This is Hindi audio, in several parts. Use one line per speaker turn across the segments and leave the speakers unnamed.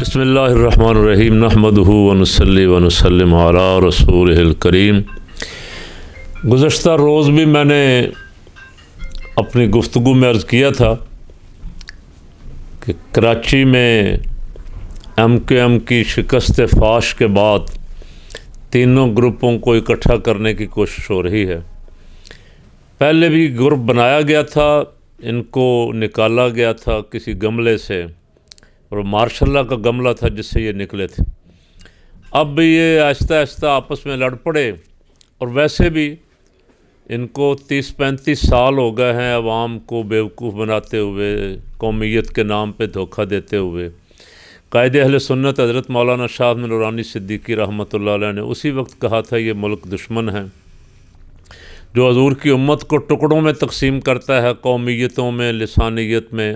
बसमीम नहमदूनसली वनसलम रसूल करीम गुज्त रोज़ भी मैंने अपनी गुफ्तगू में अर्ज़ किया था कि कराची में एम के एम की शिकस्त फाश के बाद तीनों ग्रुपों को इकट्ठा करने की कोशिश हो रही है पहले भी ग्रुप बनाया गया था इनको निकाला गया था किसी गमले से और मार्शाला का गमला था जिससे ये निकले थे अब ये आहिस्ता आहिस्ता आपस में लड़ पड़े और वैसे भी इनको तीस पैंतीस साल हो गए हैं आवाम को बेवकूफ़ बनाते हुए कौमीत के नाम पे धोखा देते हुए कायद अहल सुन्नत हज़रत मौलाना शाह नूरानी सिद्दीकी रहमत ने उसी वक्त कहा था ये मुल्क दुश्मन है जो हजूर की उम्मत को टुकड़ों में तकसीम करता है कौमीतों में लसानियत में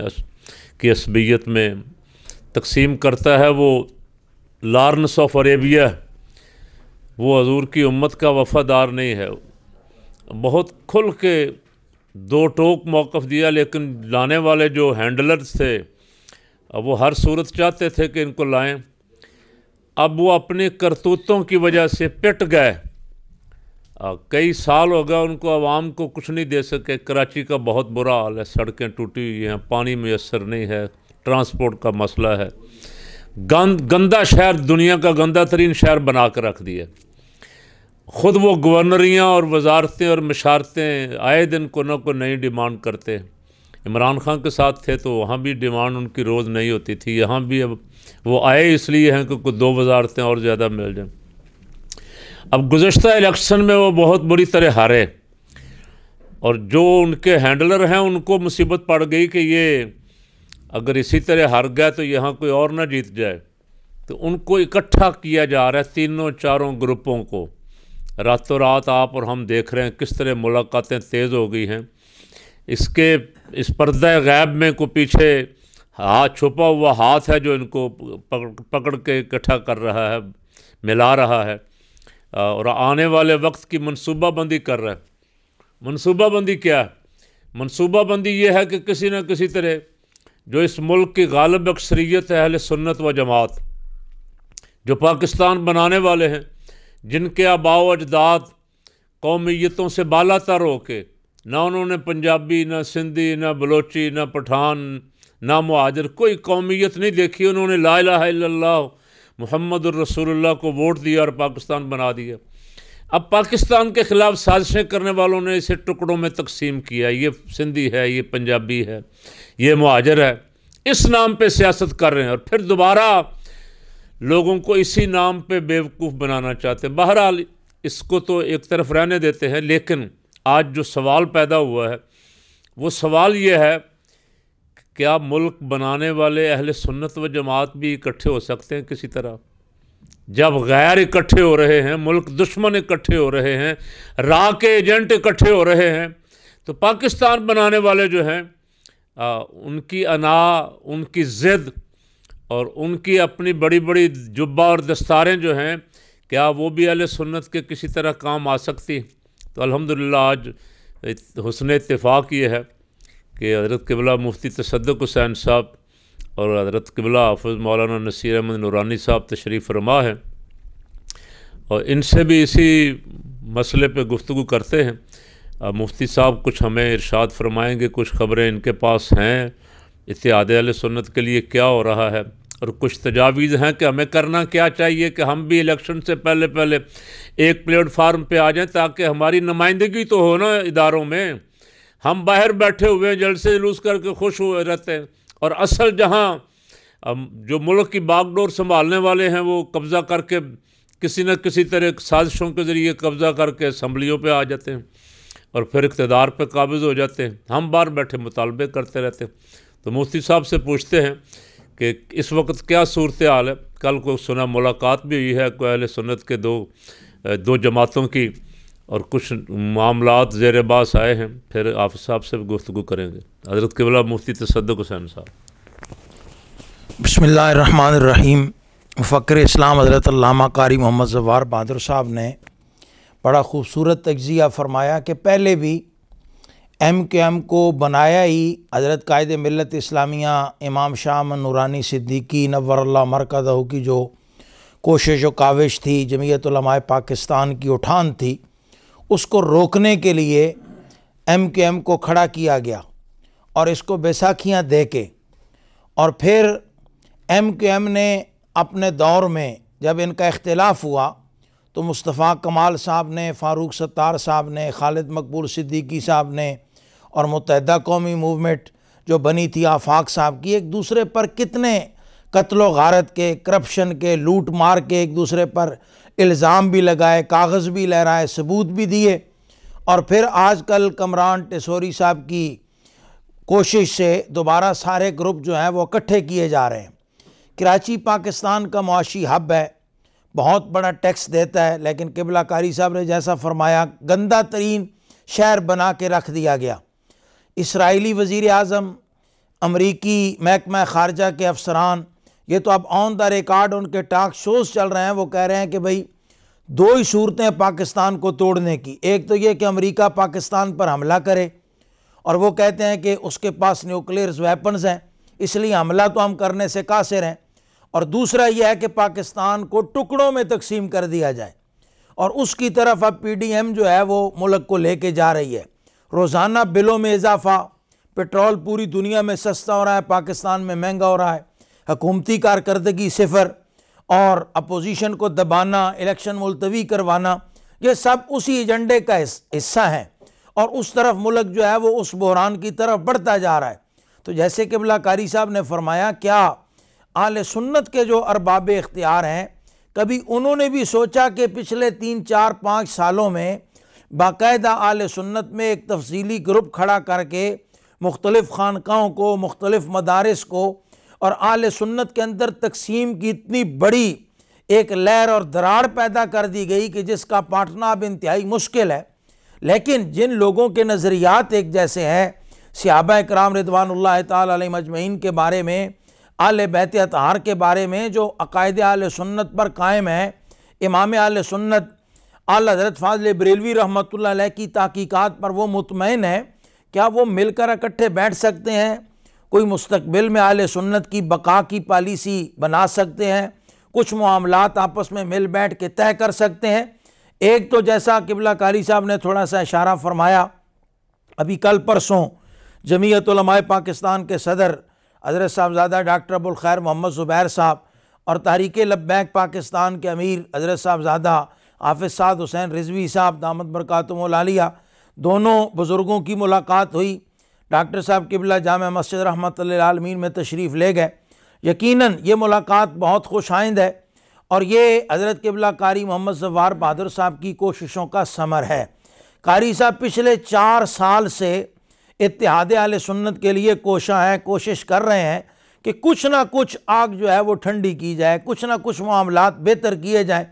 की असबियत में तकसीम करता है वो लारनस ऑफ अरेबिया वो हजूर की उम्मत का वफ़ादार नहीं है बहुत खुल के दो टोक मौक़ दिया लेकिन लाने वाले जो हैंडलर्स थे वो हर सूरत चाहते थे कि इनको लाएं अब वो अपनी करतूतों की वजह से पिट गए कई साल हो गए उनको आवाम को कुछ नहीं दे सके कराची का बहुत बुरा हाल है सड़कें टूटी हुई हैं पानी मैसर नहीं है ट्रांसपोर्ट का मसला है गंद गंदा शहर दुनिया का गंदा तरीन शहर बना कर रख दिया ख़ुद वो गवर्नरियाँ और वजारतें और मशारतें आए दिन को ना को नई डिमांड करते इमरान खान के साथ थे तो वहाँ भी डिमांड उनकी रोज़ नहीं होती थी यहाँ भी अब वो आए इसलिए हैं कि दो वजारतें और ज़्यादा मिल जाएँ अब गुज्त इलेक्शन में वो बहुत बुरी तरह हारे और जो उनके हैंडलर हैं उनको मुसीबत पड़ गई कि ये अगर इसी तरह हार गया तो यहाँ कोई और ना जीत जाए तो उनको इकट्ठा किया जा रहा है तीनों चारों ग्रुपों को रातों रात आप और हम देख रहे हैं किस तरह मुलाकातें तेज़ हो गई हैं इसके इस पर्दा गैब में को पीछे हाथ छुपा हुआ हाथ है जो इनको पकड़ पकड़ के इकट्ठा कर रहा है मिला रहा है और आने वाले वक्त की मनसूबाबंदी कर रहा है मनसूबाबंदी क्या है मनसूबाबंदी ये है कि किसी न किसी तरह जो इस मुल्क की गालब अक्सरीत है अहल सुन्नत व जमात जो पाकिस्तान बनाने वाले हैं जिनके आबाओ अजदाद कौमीतों से बाला तर हो के ना उन्होंने पंजाबी ना सिंधी ना बलोची ना पठान ना महाजर कोई कौमीत नहीं देखी उन्होंने ला ला मोहम्मद रसूलुल्लाह को वोट दिया और पाकिस्तान बना दिया अब पाकिस्तान के ख़िलाफ़ साजिशें करने वालों ने इसे टुकड़ों में तकसीम किया ये सिंधी है ये पंजाबी है ये मुहाजर है इस नाम पे सियासत कर रहे हैं और फिर दोबारा लोगों को इसी नाम पे बेवकूफ़ बनाना चाहते हैं बहरहाल इसको तो एक तरफ रहने देते हैं लेकिन आज जो सवाल पैदा हुआ है वो सवाल ये है क्या मुल्क बनाने वाले अहल सुन्नत व जमात भी इकट्ठे हो सकते हैं किसी तरह जब गैर इकट्ठे हो रहे हैं मुल्क दुश्मन इकट्ठे हो रहे हैं रा के एजेंट इकट्ठे हो रहे हैं तो पाकिस्तान बनाने वाले जो हैं उनकी अना उनकी ज़िद और उनकी अपनी बड़ी बड़ी जुब्बा और दस्तारें जो हैं क्या वो भी अल सुन्नत के किसी तरह काम आ सकती तो अल्हम्दुलिल्लाह आज हसन इतफ़ाक़ ये है कि हज़रत किबला मुफ्ती तसदक हुसैन साहब और हज़रत किबला हाफज मौलाना नसीर अहमद नूरानी साहब तशरीफ़ रमा है और इनसे भी इसी मसले पे गुफ्तु करते हैं मुफ्ती साहब कुछ हमें इरशाद फरमाएंगे कुछ ख़बरें इनके पास हैं इतिहाद सुन्नत के लिए क्या हो रहा है और कुछ तजावीज़ हैं कि हमें करना क्या चाहिए कि हम भी इलेक्शन से पहले पहले एक प्लेटफार्म पे आ जाएं ताकि हमारी नुमाइंदगी तो हो ना इदारों में हम बाहर बैठे हुए हैं से जुलूस करके खुश हुए रहते हैं और असल जहाँ जो मुल्क की बागडोर संभालने वाले हैं वो कब्ज़ा करके किसी न किसी तरह साजिशों के ज़रिए कब्ज़ा करके असम्बलियों पर आ जाते हैं और फिर इकतदार पर काबज़ हो जाते हैं हम बाहर बैठे मुतालबे करते रहते हैं तो मुफ्ती साहब से पूछते हैं कि इस वक्त क्या सूरत हाल है कल को सुना मुलाकात भी हुई है कोयल सुन्नत के दो दो जमातों की और कुछ मामला जेर बास आए हैं फिर आप साहब से गुफ्तु करेंगे हज़रत कबला मुफ्ती तसद हुसैन साहब
बसमीम फ़क्र इस्लाम हज़रत कारी मोहम्मद जवार बहादुर साहब ने बड़ा खूबसूरत तजिया फरमाया कि पहले भी एम के एम को बनाया ही हज़रत कायद मिलत इस्लामिया इमाम शाह नूरानी सिद्दीकी नवरल्ला मरकज़ की जो कोशिश व काविश थी जमीयतलमाय पाकिस्तान की उठान थी उसको रोकने के लिए एम के एम को खड़ा किया गया और इसको बैसाखियाँ दे के और फिर एम के एम ने अपने दौर में जब इनका इख्तलाफ हुआ तो मुस्तफ़ा कमाल साहब ने फ़ारूक सत्तार साहब ने खालिद मकबूल सिद्दीकी साहब ने और मुतहदा कौमी मूवमेंट जो बनी थी आफाक साहब की एक दूसरे पर कितने कत्लो गारत के करप्शन के लूट मार के एक दूसरे पर इल्ज़ाम भी लगाए कागज़ भी लहराए सबूत भी दिए और फिर आजकल कमरान टेसोरी साहब की कोशिश से दोबारा सारे ग्रुप जो हैं वो इकट्ठे किए जा रहे हैं कराची पाकिस्तान का मुआशी हब है बहुत बड़ा टैक्स देता है लेकिन किबला कारी साहब ने जैसा फरमाया गंदा तरीन शहर बना के रख दिया गया इसराइली वज़ी अजम अमरीकी महकमा ख़ारजा के अफसरान ये तो अब ऑन द रिकॉर्ड उनके टाक शोज़ चल रहे हैं वो कह रहे हैं कि भाई दो ही सूरतें पाकिस्तान को तोड़ने की एक तो ये कि अमरीका पाकिस्तान पर हमला करे और वो कहते हैं कि उसके पास न्यूक्लियर वेपन्स हैं इसलिए हमला तो हम करने से कासिर हैं और दूसरा यह है कि पाकिस्तान को टुकड़ों में तकसीम कर दिया जाए और उसकी तरफ अब पी डी एम जो है वो मुल्क को लेके जा रही है रोज़ाना बिलों में इजाफा पेट्रोल पूरी दुनिया में सस्ता हो रहा है पाकिस्तान में महंगा हो रहा है हकूमती कारकर्दगी सिफर और अपोजिशन को दबाना इलेक्शन मुलतवी करवाना ये सब उसी एजेंडे का हिस्सा है और उस तरफ मुल्क जो है वो उस बहरान की तरफ बढ़ता जा रहा है तो जैसे कि बलाकारी साहब ने फरमाया क्या आल सुन्नत के जो अरबाब इख्तियार हैं कभी उन्होंने भी सोचा कि पिछले तीन चार पाँच सालों में बाकायदा आल सुन्नत में एक तफसीली ग्रुप खड़ा करके मुख्तलिफ़ खानकाओं को मुख्तलिफ़ मदारस को और आल सुन्नत के अंदर तकसीम की इतनी बड़ी एक लहर और दरार पैदा कर दी गई कि जिसका पाटना अब इंतहाई मुश्किल है लेकिन जिन लोगों के नज़रियात एक जैसे हैं सियाबा कराम रिदवान तजमैन के बारे में आल बैत अतहार के बारे में जो अकायद आल सुन्नत पर कायम है इमाम आल सुन्नत आल हजरत फाजल बरेलवी रहमत की तहकीक़ात पर वो मुतमिन है क्या वो मिलकर इकट्ठे बैठ सकते हैं कोई मुस्तबिल में आल सुन्नत की बका की पॉलिसी बना सकते हैं कुछ मामला आपस में मिल बैठ के तय कर सकते हैं एक तो जैसा किबला कारी साहब ने थोड़ा सा इशारा फरमाया अभी कल परसों जमीयतलमाय पाकिस्तान के सदर हज़रत साहबजादा डॉक्टर अबुल खैर मोहम्मद ज़ुबैर साहब और तहरीक लब्बैक पाकिस्तान के अमीर हज़रत साहबजादा हाफिज़ साद हुसैन रिजवी साहब दामद बरक़ातमलिया दोनों बुज़ुर्गों की मुलाकात हुई डॉक्टर साहब किबला जाम मस्जिद रहमत आलमीन में तशरीफ़ ले गए यकीन ये मुलाकात बहुत खुश आइंद है और ये हज़रत किबला कारी मोहम्मद जवार बहादुर साहब की कोशिशों का समर है कारी साहब पिछले चार साल से इतिहाद आल सुन्नत के लिए कोशा हैं कोशिश कर रहे हैं कि कुछ ना कुछ आग जो है वो ठंडी की जाए कुछ ना कुछ मामला बेहतर किए जाएँ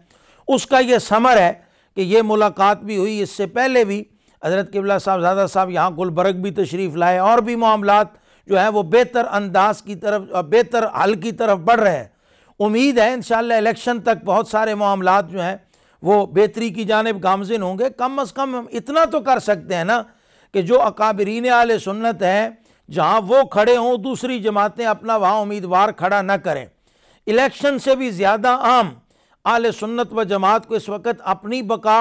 उसका यह समर है कि ये मुलाकात भी हुई इससे पहले भी हज़रत किबला साहबजादा साहब यहाँ गुलबर्ग भी तशरीफ़ लाए और भी मामला जो हैं वो बेहतर अंदाज की तरफ बेहतर हल की तरफ बढ़ रहे हैं उम्मीद है इन इलेक्शन तक बहुत सारे मामला जो हैं वो बेहतरी की जानब गामजिन होंगे कम अज़ कम हम इतना तो कर सकते हैं ना कि जो अकाबरीन आल सुन्नत हैं जहाँ वो खड़े हों दूसरी जमातें अपना वहाँ उम्मीदवार खड़ा न करें इलेक्शन से भी ज़्यादा आम आल सुन्नत व जमात को इस वक्त अपनी बका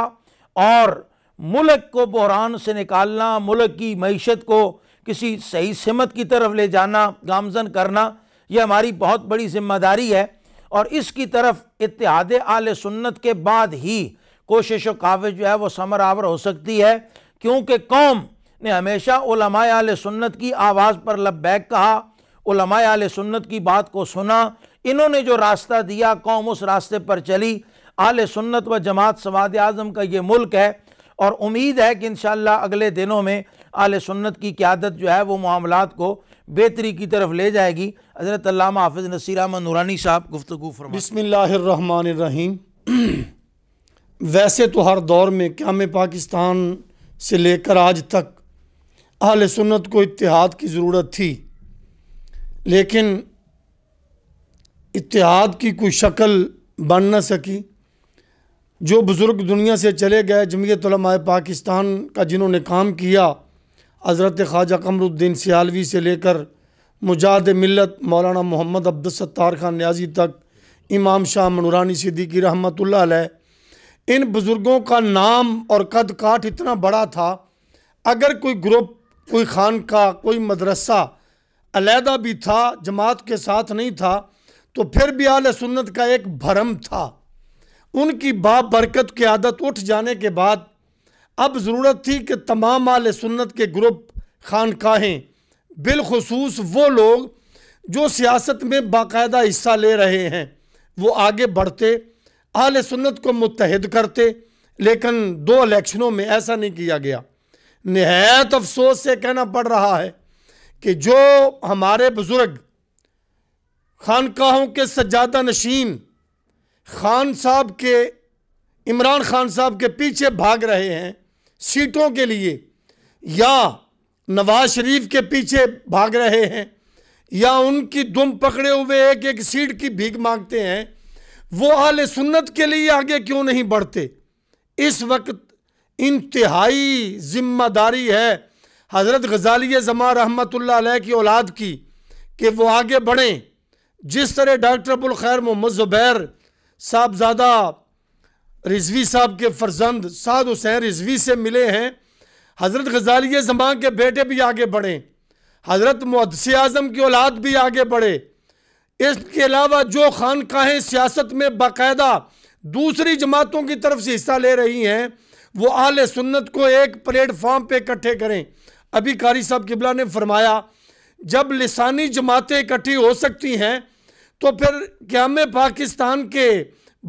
और मुल्क को बहरान से निकालना मुल्क की मीशत को किसी सही समत की तरफ ले जाना गामजन करना यह हमारी बहुत बड़ी जिम्मेदारी है और इसकी तरफ इतिहाद आल सुन्नत के बाद ही कोशिश व काविज जो है वो समर आवर हो सकती है क्योंकि कौम ने हमेशा आल सुन्नत की आवाज़ पर लब्बैक कहा आल सुन्नत की बात को सुना इन्होंने जो रास्ता दिया कौम उस रास्ते पर चली आल सुन्नत व जमात सवाद आज़म का ये मुल्क है और उम्मीद है कि इन अगले दिनों में आल सुन्नत की क्यादत जो है वो मामला को बेहतरी की तरफ ले जाएगी हज़रत हाफिज़ नसीर अहमद नूरानी साहब गुफ्तु बसमीम वैसे तो हर दौर में क्या मैं पाकिस्तान
से लेकर आज तक अहल सुन्नत को इतिहाद की ज़रूरत थी लेकिन इतिहाद की कोई शक्ल बन न सकी जो बुज़ुर्ग दुनिया से चले गए जमीयत पाकिस्तान का जिन्होंने काम किया हज़रत ख्वाजा कमरुद्दीन सियालवी से लेकर मुजाद मिलत मौलाना मोहम्मद अब्दुलसत्तार खान न्याजी तक इमाम शाह मनूरानी सिद्दीकी रहमत इन बुज़ुर्गों का नाम और कद काठ इतना बड़ा था अगर कोई ग्रुप कोई खान का कोई मदरसा अलहदा भी था जमात के साथ नहीं था तो फिर भी आल सुन्नत का एक भरम था उनकी बाप बरकत की आदत उठ जाने के बाद अब ज़रूरत थी कि तमाम आल सुन्नत के ग्रुप खानकाहें बिलखसूस वो लोग जो सियासत में बाकायदा हिस्सा ले रहे हैं वो आगे बढ़ते आल सुन्नत को मुतहद करते लेकिन दो इलेक्शनों में ऐसा नहीं किया गया नहायत अफसोस से कहना पड़ रहा है कि जो हमारे बुज़ुर्ग खानकाहों के सज्जादा नशीन खान साहब के इमरान खान साहब के पीछे भाग रहे हैं सीटों के लिए या नवाज शरीफ के पीछे भाग रहे हैं या उनकी दुम पकड़े हुए एक एक सीट की भीख मांगते हैं वो आल सुन्नत के लिए आगे क्यों नहीं बढ़ते इस वक्त इंतहाई ज़िम्मेदारी है हज़रत गजाली ज़मा रहमत की औलाद की कि वो आगे बढ़ें जिस तरह डॉक्टर अबुलखैर मोहम्मद ज़ुबैर साहबजादा रिजवी साहब के फर्जंद साद हुसैन रिजवी से मिले हैं हज़रत गजाली जमा के बेटे भी आगे बढ़ें हज़रत मुदस आज़म की औलाद भी आगे बढ़े इसके अलावा जो खानकाहें सियासत में बाकायदा दूसरी जमातों की तरफ से हिस्सा ले रही हैं वो आल सुन्नत को एक प्लेटफॉर्म पे इकट्ठे करें अभी कारी साहब किबला ने फरमाया जब लसानी जमातें इकट्ठी हो सकती हैं तो फिर क्या में पाकिस्तान के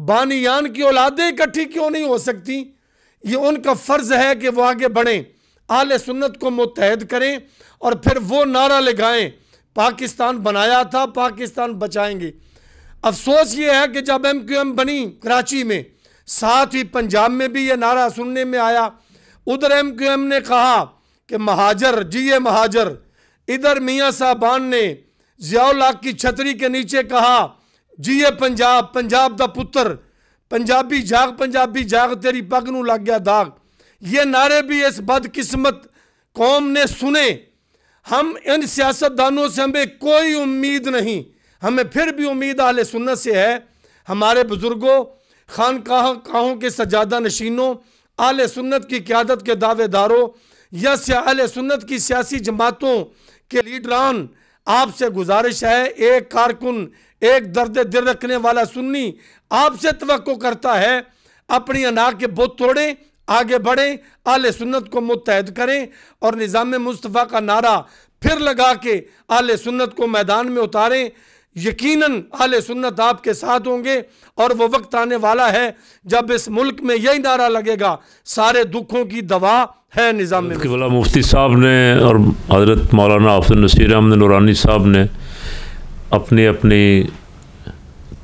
बानियान की औलादें इकट्ठी क्यों नहीं हो सकती ये उनका फ़र्ज़ है कि वह आगे बढ़ें आल सुन्नत को मुतहद करें और फिर वो नारा लगाएं पाकिस्तान बनाया था पाकिस्तान बचाएंगे अफसोस ये है कि जब एम क्यू एम बनी कराची में साथ ही पंजाब में भी ये नारा सुनने में आया उधर एम क्यू एम ने कहा कि महाजर जी ए महाजर इधर मियाँ साहबान ने जियाउलाक की छतरी के नीचे कहा जी ए पंजाब पंजाब का पुत्र पंजाबी जाग पंजाबी जाग तेरी पग न लग गया दाग ये नारे भी इस बदकिस्मत कौम ने सुने हम इन सियासतदानों से हमें कोई उम्मीद नहीं हमें फिर भी उम्मीद आल सुनने से है हमारे बुज़ुर्गों खान काहों के सजादा नशीनों आल सुन्नत की क्यादत के दावेदारों या आल सुन्नत की सियासी जमातों के लीडरान आपसे गुजारिश है एक कारकुन एक दर्द दिल रखने वाला सुन्नी आपसे तो करता है अपनी अना के बुत तोड़ें आगे बढ़ें आल सुन्नत को मुतहद करें और निज़ाम मुस्तफ़ा का नारा फिर लगा के आल सुन्नत को मैदान में उतारें यकीनन आल सुन्नत आपके साथ होंगे और वो वक्त आने वाला है जब इस मुल्क में यही नारा लगेगा सारे दुखों की दवा है निज़ाम वाला
मुफ्ती साहब ने और हज़रत मौलाना हाफिज नसीर अहमद नूरानी साहब ने अपनी अपनी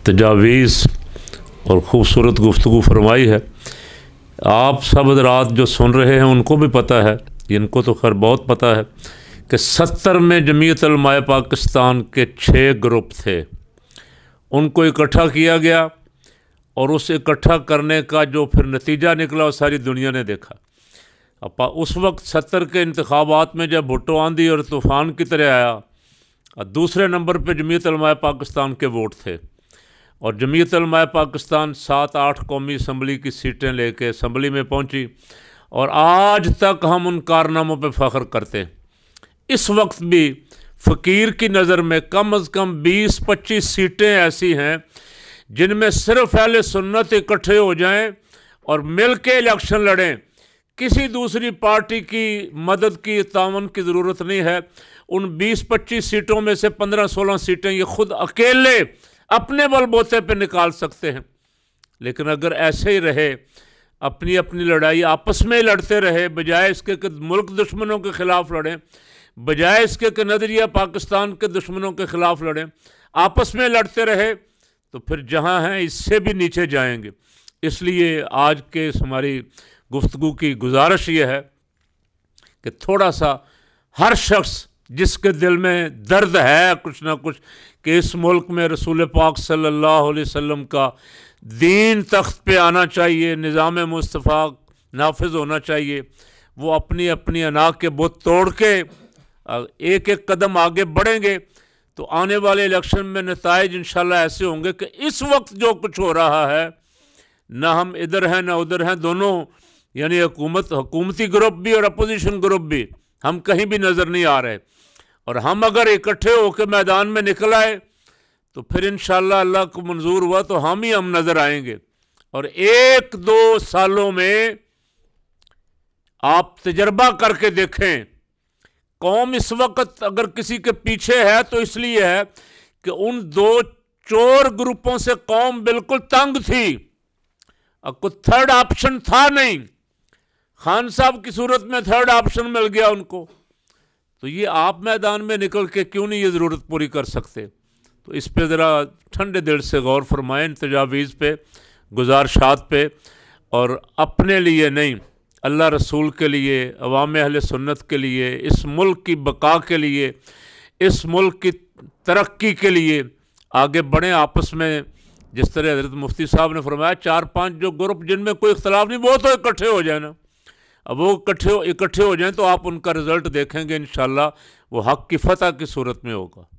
तजावीज़ और ख़ूबसूरत गुफ्तु फरमाई है आप सब रात जो सुन रहे हैं उनको भी पता है इनको तो खैर बहुत पता है कि सत्तर में जमीयतलमाय पाकिस्तान के छः ग्रुप थे उनको इकट्ठा किया गया और उस इकट्ठा करने का जो फिर नतीजा निकला वो सारी दुनिया ने देखा अब उस वक्त सत्तर के इंतबात में जब भुट्टो आंधी और तूफ़ान की तरह आया और दूसरे नंबर पर जमीयतलमाय पाकिस्तान के वोट थे और जमीयतलमाय पाकिस्तान सात आठ कौमी इसम्बली की सीटें लेके इसम्बली में पहुँची और आज तक हम उन कारनामों पर फ़ख्र करते हैं इस वक्त भी फ़कीर की नज़र में कम अज़ कम 20-25 सीटें ऐसी हैं जिनमें सिर्फ अहल सुन्नत इकट्ठे हो जाएं और मिल के इलेक्शन लड़ें किसी दूसरी पार्टी की मदद की तावन की ज़रूरत नहीं है उन 20-25 सीटों में से 15-16 सीटें ये खुद अकेले अपने बलबोते पे निकाल सकते हैं लेकिन अगर ऐसे ही रहे अपनी अपनी लड़ाई आपस में ही लड़ते रहे बजाय इसके कि मुल्क दुश्मनों के ख़िलाफ़ लड़ें बजाय इसके कि नजरिया पाकिस्तान के दुश्मनों के ख़िलाफ़ लड़ें आपस में लड़ते रहे तो फिर जहाँ हैं इससे भी नीचे जाएंगे इसलिए आज के इस हमारी गुफ्तु की गुजारिश ये है कि थोड़ा सा हर शख्स जिसके दिल में दर्द है कुछ ना कुछ कि इस मुल्क में रसूल पाक सल्लल्लाहु अलैहि वसल्लम का दीन तख्त पे आना चाहिए निज़ाम मुस्तफ़ा नाफिज होना चाहिए वो अपनी अपनी अनाक के बुत तोड़ के एक एक कदम आगे बढ़ेंगे तो आने वाले इलेक्शन में नतज इन ऐसे होंगे कि इस वक्त जो कुछ हो रहा है ना हम इधर हैं ना उधर हैं दोनों यानी हुकूमत हुकूमती ग्रुप भी और अपोजिशन ग्रुप भी हम कहीं भी नज़र नहीं आ रहे और हम अगर इकट्ठे होकर मैदान में निकल आए तो फिर इन अल्लाह को मंजूर हुआ तो हम ही हम नज़र आएंगे और एक दो सालों में आप तजर्बा करके देखें कौम इस वक्त अगर किसी के पीछे है तो इसलिए है कि उन दो चोर ग्रुपों से कौम बिल्कुल तंग थी और कुछ थर्ड ऑप्शन था नहीं खान साहब की सूरत में थर्ड ऑप्शन मिल गया उनको तो ये आप मैदान में निकल के क्यों नहीं ये ज़रूरत पूरी कर सकते तो इस पर ज़रा ठंडे दिल से गौर फरमाएं तजावीज़ पे गुजारशात पे और अपने लिए नहीं अल्लाह रसूल के लिए अवाम अहल सुन्नत के लिए इस मुल्क की बका के लिए इस मुल्क की तरक्की के लिए आगे बढ़ें आपस में जिस तरह हजरत मुफ्ती साहब ने फरमाया चार पांच जो ग्रुप जिनमें कोई इख्तलाफ नहीं वो तो इकट्ठे हो जाए ना अब वो इकट्ठे इकट्ठे हो जाएँ तो आप उनका रिज़ल्ट देखेंगे इन वो हक़ की फ़तह की सूरत में होगा